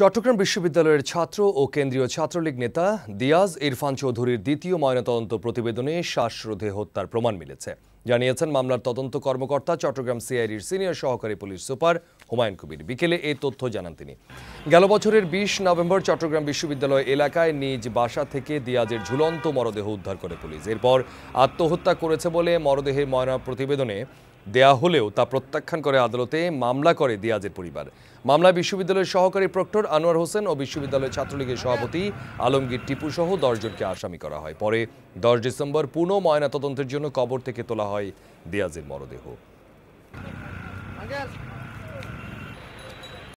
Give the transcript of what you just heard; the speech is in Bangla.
চট্টগ্রাম বিশ্ববিদ্যালয়ের ছাত্র ও কেন্দ্রীয় ছাত্রলীগ নেতা দিয়াজ ইরফান চৌধুরীর দ্বিতীয় ময়নাতদন্ত প্রতিবেদনে শ্বাসরোধে হত্যার প্রমাণ মিলেছে জানিয়েছেন মামলার তদন্ত কর্মকর্তা চট্টগ্রাম সিআইডির সিনিয়র সহকারী পুলিশ সুপার হুমায়ুন কবির বিকেলে এই তথ্য জানান তিনি গেল বছরের বিশ নভেম্বর চট্টগ্রাম বিশ্ববিদ্যালয় এলাকায় নিজ বাসা থেকে দিয়াজের ঝুলন্ত মরদেহ উদ্ধার করে পুলিশ এরপর আত্মহত্যা করেছে বলে মরদেহের ময়না প্রতিবেদনে দেয়া হলেও তা প্রত্যাখ্যান করে আদালতে মামলা করে দিয়াজের পরিবার মামলা বিশ্ববিদ্যালয়ের সহকারী প্রক্টর আনোয়ার হোসেন ও বিশ্ববিদ্যালয়ের ছাত্রলীগের সভাপতি আলমগীর টিপু সহ দশজনকে আসামি করা হয় পরে দশ ডিসেম্বর পুনঃ ময়নাতদন্তের জন্য কবর থেকে তোলা হয় দিয়াজের মরদেহ